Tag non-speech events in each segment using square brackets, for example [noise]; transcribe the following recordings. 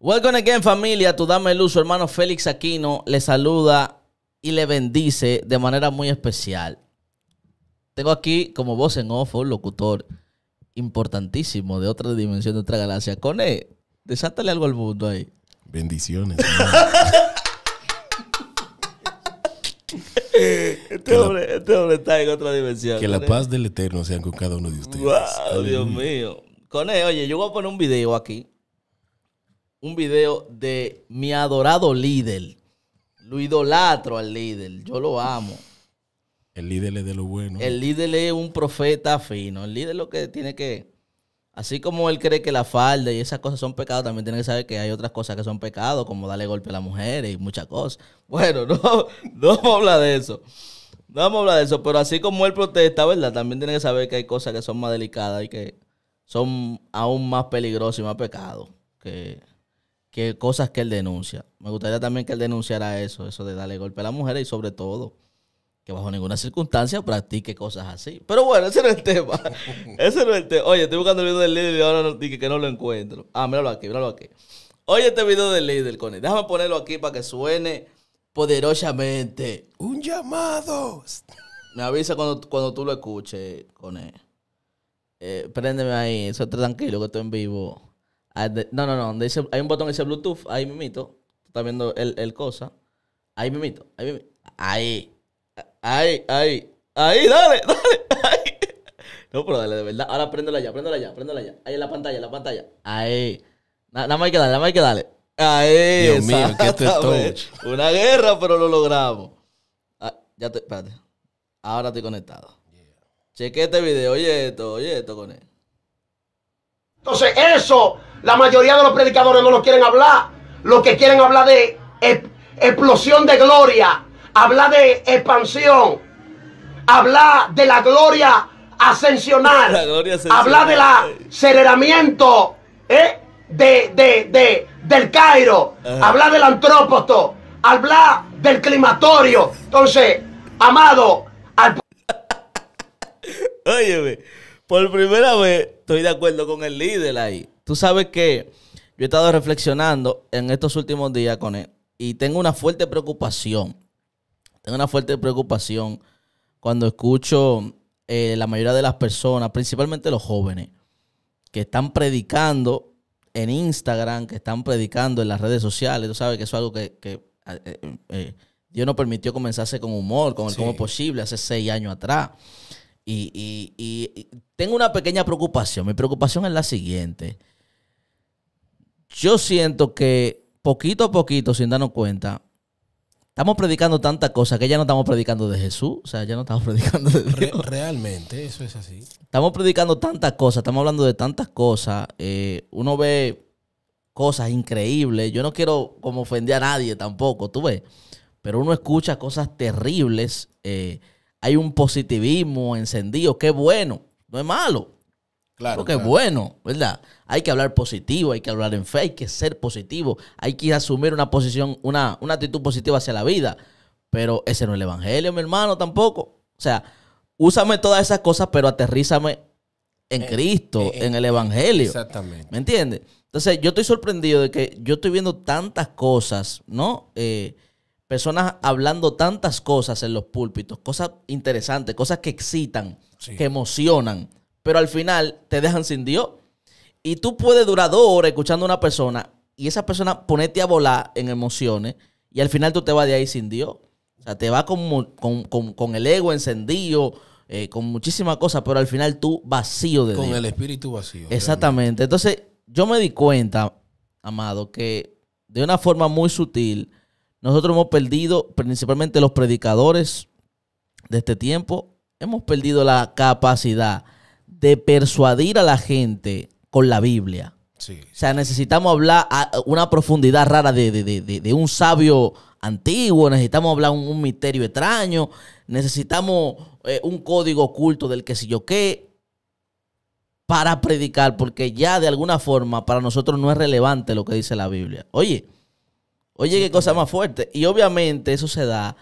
Welcome again familia, tu dame luz, su hermano Félix Aquino le saluda y le bendice de manera muy especial. Tengo aquí como voz en off un locutor importantísimo de otra dimensión, de otra galaxia. Cone, desátale algo al mundo ahí. Bendiciones. [laughs] Este, este, hombre, está en otra dimensión. Que la paz del Eterno sea con cada uno de ustedes. Wow, Dios mío. Cone, oye, yo voy a poner un video aquí un video de mi adorado líder. Lo idolatro al líder. Yo lo amo. El líder es de lo bueno. ¿eh? El líder es un profeta fino. El líder lo que tiene que. Así como él cree que la falda y esas cosas son pecados, también tiene que saber que hay otras cosas que son pecados, como darle golpe a las mujeres y muchas cosas. Bueno, [laughs] no, no vamos a hablar de eso. No vamos a hablar de eso, pero así como él protesta, ¿verdad? También tiene que saber que hay cosas que son más delicadas y que son aún más peligrosas y más pecados. Que que cosas que él denuncia. Me gustaría también que él denunciara eso, eso de darle golpe a la mujer y sobre todo que bajo ninguna circunstancia practique cosas así. Pero bueno, ese no es el tema. [laughs] ese no es el tema. Oye, estoy buscando el video del líder y ahora no, dije que no lo encuentro. Ah, míralo aquí, míralo aquí. Oye, este video del líder, Connie. Déjame ponerlo aquí para que suene poderosamente. Un llamado. Me avisa cuando, cuando tú lo escuches, Cone... Eh, préndeme ahí, eso tranquilo que estoy en vivo. Ah, no, no, no. hay un botón que dice Bluetooth. Ahí mimito. Tú estás viendo el, el cosa. Ahí mimito. Ahí Ahí. Ahí, ahí. Ahí, dale, [laughs] dale. Ahí. No, pero dale, de verdad. Ahora préndela ya, préndela ya, préndela ya. Ahí en la pantalla, en la pantalla. Ahí. nada más hay que darle, nada más hay que darle. Ahí. Dios mío, que esto es este Una guerra, pero lo logramos. Ah, ya te, espérate. Ahora estoy conectado. Cheque este video, oye esto, oye esto con él. Entonces, eso la mayoría de los predicadores no lo quieren hablar. Lo que quieren hablar de explosión de gloria, hablar de expansión, hablar de la gloria ascensional, hablar del aceleramiento ¿eh? de, del Cairo, hablar del antrópoto, hablar del climatorio. Entonces, amado, [laughs] Óyeme, por primera vez estoy de acuerdo con el líder ahí. Tú sabes que yo he estado reflexionando en estos últimos días con él y tengo una fuerte preocupación. Tengo una fuerte preocupación cuando escucho eh, la mayoría de las personas, principalmente los jóvenes, que están predicando en Instagram, que están predicando en las redes sociales. Tú sabes que eso es algo que, eh, eh, Dios nos permitió comenzarse con humor, con el como posible, hace seis años atrás. y tengo una pequeña preocupación. Mi preocupación es la siguiente yo siento que poquito a poquito, sin darnos cuenta, estamos predicando tantas cosas que ya no estamos predicando de Jesús, o sea, ya no estamos [laughs] predicando de Dios. realmente, eso es así. Estamos predicando tantas cosas, estamos hablando de tantas cosas. Eh, uno ve cosas increíbles. Yo no quiero como ofender a nadie tampoco, tú ves. Pero uno escucha cosas terribles. Eh, hay un positivismo encendido, qué bueno, no es malo. Claro, Porque bueno, ¿verdad? Hay que hablar positivo, hay que hablar en fe, hay que ser positivo, hay que asumir una posición, una, actitud positiva hacia la vida. Pero ese no es el evangelio, mi hermano, tampoco. O sea, úsame todas esas cosas, pero aterrízame en eh, Cristo, eh, en el evangelio. Exactamente. ¿Me entiendes? Entonces, yo estoy sorprendido de que yo estoy viendo tantas cosas, ¿no? Eh, personas hablando tantas cosas en los púlpitos, cosas interesantes, cosas que excitan, que emocionan pero al final te dejan sin Dios. Y tú puedes durar horas escuchando a una persona y esa persona ponerte a volar en emociones y al final tú te vas de ahí sin Dios. O sea, te vas con, el ego encendido, eh, con muchísimas cosas, pero al final tú vacío de Con el espíritu vacío. Exactamente. Entonces, yo me di cuenta, amado, que de una forma muy sutil, nosotros hemos perdido, principalmente los predicadores de este tiempo, hemos perdido la capacidad de persuadir a la gente con la Biblia. Sí. O sea, necesitamos hablar a una profundidad rara de, un sabio antiguo, necesitamos hablar un, un misterio extraño, necesitamos eh, un código oculto del que si yo qué, para predicar, porque ya de alguna forma para nosotros no es relevante lo que dice la Biblia. Oye, oye, qué cosa más fuerte. Y obviamente eso se da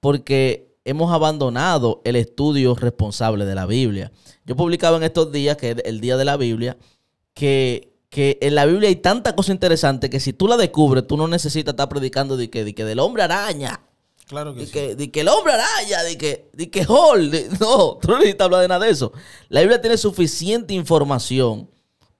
porque hemos abandonado el estudio responsable de la Biblia. Yo publicaba en estos días, que es el día de la Biblia, que, que en la Biblia hay tanta cosa interesante que si tú la descubres, tú no necesitas estar predicando de que, de que del hombre araña. Claro que sí. de que el hombre araña, de que, de que no, tú no necesitas hablar de nada de eso. La Biblia tiene suficiente información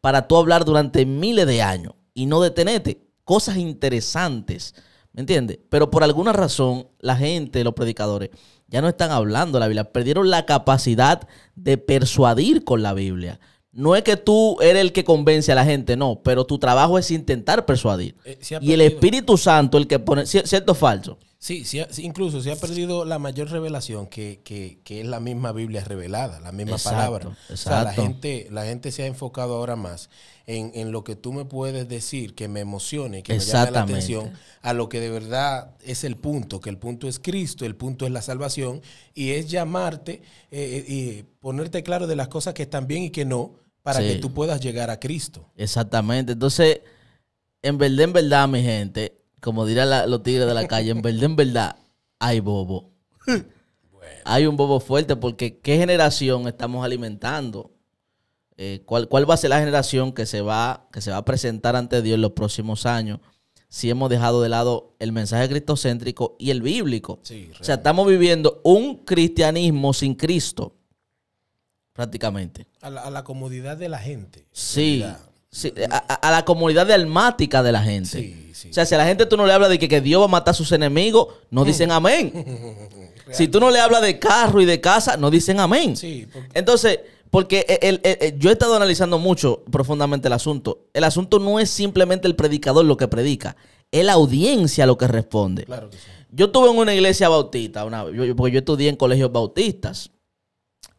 para tú hablar durante miles de años y no detenerte. Cosas interesantes ¿Me entiendes? Pero por alguna razón, la gente, los predicadores, ya no están hablando de la Biblia. Perdieron la capacidad de persuadir con la Biblia. No es que tú eres el que convence a la gente, no, pero tu trabajo es intentar persuadir. Eh, y el Espíritu Santo, el que pone, cierto o falso. Sí, incluso se ha perdido la mayor revelación, que, que, que es la misma Biblia revelada, la misma palabra. Exacto. O sea, la gente, la gente se ha enfocado ahora más en, lo que tú me puedes decir, que me emocione, que me llame la atención, a lo que de verdad es el punto, que el punto es Cristo, el punto es la salvación, y es llamarte eh, eh, y ponerte claro de las cosas que están bien y que no, para que tú puedas llegar a Cristo. Exactamente. Entonces, en verdad, en verdad, mi gente, como dirán los tigres de la calle, en verdad, en verdad, hay bobo. Hay un bobo fuerte porque ¿qué generación estamos alimentando? Eh, ¿cuál, va a ser la generación que se va, que se va a presentar ante Dios en los próximos años? si hemos dejado de lado el mensaje cristocéntrico y el bíblico. o sea, estamos viviendo un cristianismo sin Cristo, prácticamente. A la, comodidad de la gente. Sí, a, la comodidad almática de la gente. Sí. O sea, si a la gente tú no le hablas de que, Dios va a matar a sus enemigos, no mm. dicen amén. [laughs] si tú no le hablas de carro y de casa, no dicen amén. Entonces, porque eh, eh, eh, yo he estado analizando mucho profundamente el asunto. El asunto no es simplemente el predicador lo que predica, es la audiencia lo que responde. Yo estuve en una iglesia bautista, una, yo, porque yo estudié en colegios bautistas.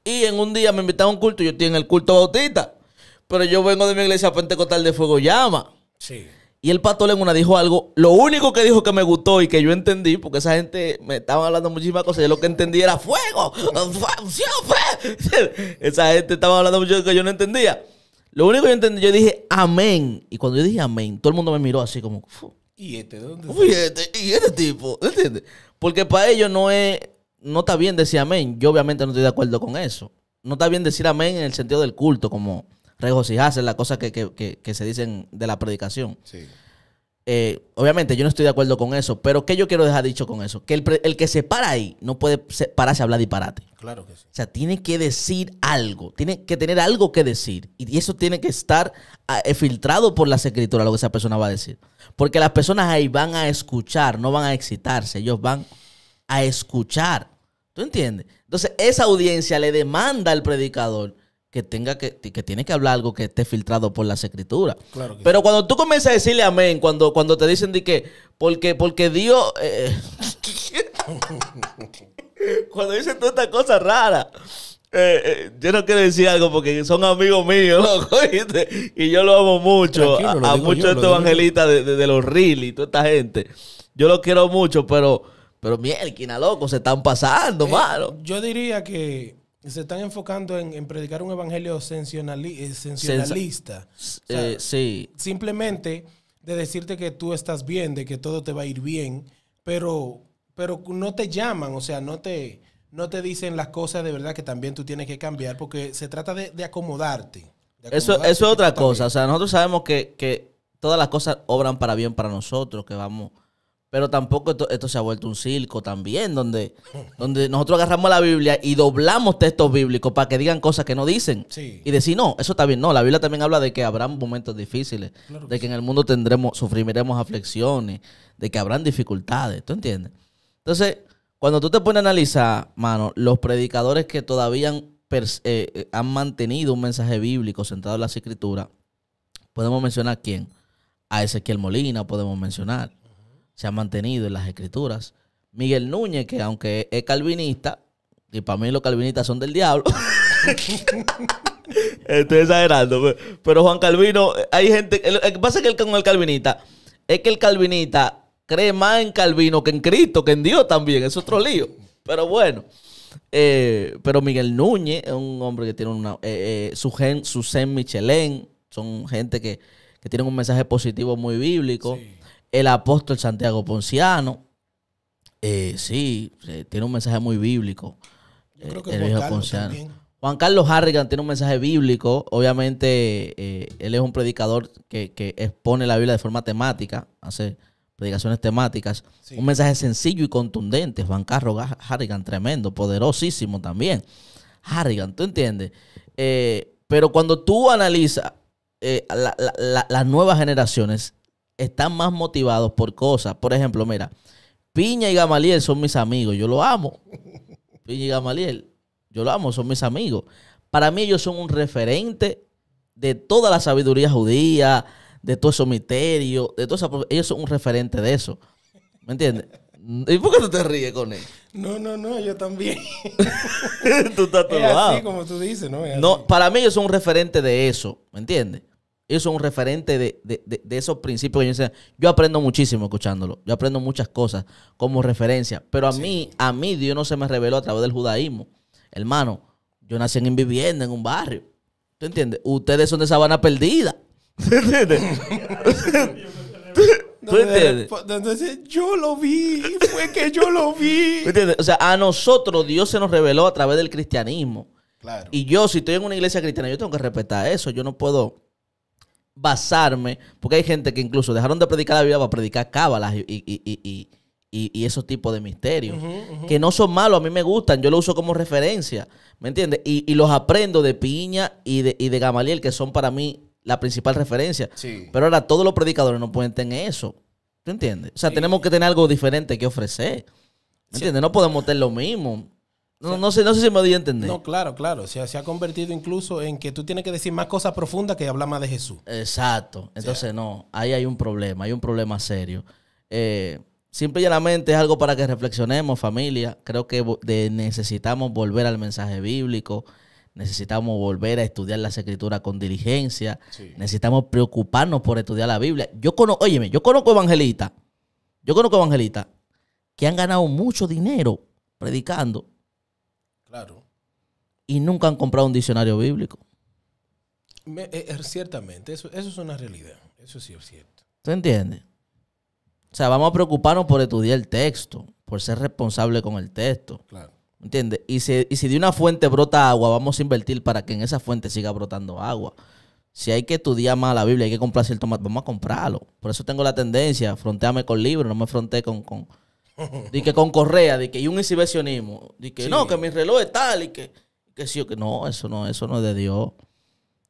Y en un día me invitaron a un culto, yo estoy en el culto bautista. Pero yo vengo de mi iglesia pentecostal de fuego llama. Sí. Y el Pato Lenguna dijo algo, lo único que dijo que me gustó y que yo entendí, porque esa gente me estaba hablando muchísimas cosas, y lo que entendí era fuego, [laughs] esa gente estaba hablando mucho que yo no entendía. Lo único que yo entendí, yo dije amén. Y cuando yo dije amén, todo el mundo me miró así como, ¿y este dónde ¿Y este, ¿Y este tipo? ¿Entiendes? Porque para ellos no es, no está bien decir amén. Yo obviamente no estoy de acuerdo con eso. No está bien decir amén en el sentido del culto, como regocijarse hacen las cosas que, que, se dicen de la predicación. Eh, obviamente yo no estoy de acuerdo con eso, pero ¿qué yo quiero dejar dicho con eso? Que el, el, que se para ahí no puede pararse a hablar disparate. Claro que sí. O sea, tiene que decir algo, tiene que tener algo que decir. Y eso tiene que estar ah, eh, filtrado por las escrituras, lo que esa persona va a decir. Porque las personas ahí van a escuchar, no van a excitarse, ellos van a escuchar. ¿Tú entiendes? Entonces, esa audiencia le demanda al predicador que tenga que, que tiene que hablar algo que esté filtrado por las escrituras. Pero cuando tú comienzas a decirle amén, cuando, cuando te dicen de que, porque, porque Dios. Eh, [laughs] cuando dicen todas estas cosas raras. Eh, eh, yo no quiero decir algo porque son amigos míos, [laughs] y yo lo amo mucho. a, muchos de estos evangelistas de, los Reels y toda esta gente. Yo los quiero mucho, pero, pero mierda, loco, se están pasando, malo. Yo diría que se están enfocando en, predicar un evangelio eh, sensionalista. Eh, sí. Simplemente de decirte que tú estás bien, de que todo te va a ir bien, pero, pero no te llaman, o sea, no te, no te dicen las cosas de verdad que también tú tienes que cambiar, porque se trata de, de acomodarte. eso, eso es otra cosa, o sea, nosotros sabemos que, que todas las cosas obran para bien para nosotros, que vamos pero tampoco esto, se ha vuelto un circo también, donde, donde nosotros agarramos la Biblia y doblamos textos bíblicos para que digan cosas que no dicen. Y decir, no, eso está bien. No, la Biblia también habla de que habrán momentos difíciles, de que en el mundo tendremos, sufriremos aflicciones, de que habrán dificultades. ¿Tú entiendes? Entonces, cuando tú te pones a analizar, mano, los predicadores que todavía han, eh, eh, mantenido un mensaje bíblico centrado en las escrituras, podemos mencionar quién. A Ezequiel Molina podemos mencionar se ha mantenido en las escrituras. Miguel Núñez, que aunque es calvinista, y para mí los calvinistas son del diablo. [laughs] Estoy exagerando. Pero Juan Calvino, hay gente. Lo que pasa que con el calvinista es que el calvinista cree más en Calvino que en Cristo, que en Dios también. Es otro lío. Pero bueno. Eh, pero Miguel Núñez es un hombre que tiene una. Eh, eh su gen, Michelén, son gente que, que tienen un mensaje positivo muy bíblico el apóstol Santiago Ponciano. Eh, sí, eh, tiene un mensaje muy bíblico. Yo creo eh, que Juan, Carlos Juan Carlos Harrigan tiene un mensaje bíblico. Obviamente, él es un predicador que, expone la Biblia de forma temática, hace predicaciones temáticas. Un mensaje sencillo y contundente. Juan Carlos Harrigan, tremendo, poderosísimo también. Harrigan, ¿tú entiendes? pero cuando tú analizas las nuevas generaciones, están más motivados por cosas. Por ejemplo, mira, Piña y Gamaliel son mis amigos, yo lo amo. [laughs] Piña y Gamaliel, yo lo amo, son mis amigos. Para mí ellos son un referente de toda la sabiduría judía, de todo eso misterio de todo eso. ellos son un referente de eso. ¿Me entiendes? ¿Y por qué tú te ríes con él? No, no, no, yo también. [laughs] tú estás es así como tú dices, ¿no? para mí ellos son un referente de eso, ¿me entiendes? ellos son un referente de, esos principios. Yo, yo aprendo muchísimo escuchándolo. Yo aprendo muchas cosas como referencia. Pero a mí, a mí Dios no se me reveló a través del judaísmo. Hermano, yo nací en vivienda, en un barrio. ¿Tú entiendes? Ustedes son de sabana perdida. [laughs] ¿Tú entiendes? [laughs] Pues, entonces, yo lo vi, fue que yo lo vi. ¿Tú entiendes? O sea, a nosotros Dios se nos reveló a través del cristianismo. Claro. Y yo, si estoy en una iglesia cristiana, yo tengo que respetar eso. Yo no puedo basarme, porque hay gente que incluso dejaron de predicar la Biblia para predicar cábalas y, esos tipos de misterios, que no son malos, a mí me gustan, yo lo uso como referencia, ¿me entiendes? Y, los aprendo de Piña y de, y de Gamaliel, que son para mí la principal referencia. Pero ahora todos los predicadores no pueden tener eso, ¿me entiendes? O sea, tenemos que tener algo diferente que ofrecer. ¿Me entiendes? No podemos tener lo mismo. No, sé, si me doy a entender. No, claro, claro. sea, se ha convertido incluso en que tú tienes que decir más cosas profundas que hablar más de Jesús. Exacto. Entonces, no, ahí hay un problema, hay un problema serio. Eh, simple y llanamente es algo para que reflexionemos, familia. Creo que necesitamos volver al mensaje bíblico. Necesitamos volver a estudiar las escrituras con diligencia. Necesitamos preocuparnos por estudiar la Biblia. Yo conozco, óyeme, yo conozco evangelistas. Yo conozco evangelistas que han ganado mucho dinero predicando Claro. Y nunca han comprado un diccionario bíblico. Eh, er, ciertamente, eso, es una realidad. Eso sí es cierto. ¿Se entiende? O sea, vamos a preocuparnos por estudiar el texto, por ser responsable con el texto. Claro. ¿Entiendes? Y si, de una fuente brota agua, vamos a invertir para que en esa fuente siga brotando agua. Si hay que estudiar más la Biblia, hay que comprar cierto más, vamos a comprarlo. Por eso tengo la tendencia, fronteame con libros, no me fronte con, de que con correa, de que hay un exhibicionismo, Di que no, que mi reloj es tal y que, que sí o que no, eso no, eso no es de Dios.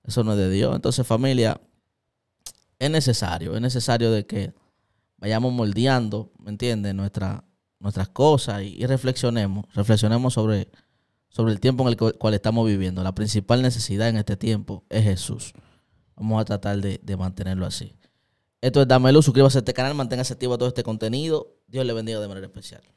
Eso no es de Dios. Entonces, familia, es necesario, es necesario de que vayamos moldeando, ¿me entiendes? Nuestra, nuestras cosas y, reflexionemos, reflexionemos sobre, sobre el tiempo en el cual estamos viviendo. La principal necesidad en este tiempo es Jesús. Vamos a tratar de, mantenerlo así. Esto es luz, suscríbase a este canal, manténgase activo a todo este contenido. Dios le bendiga de manera especial.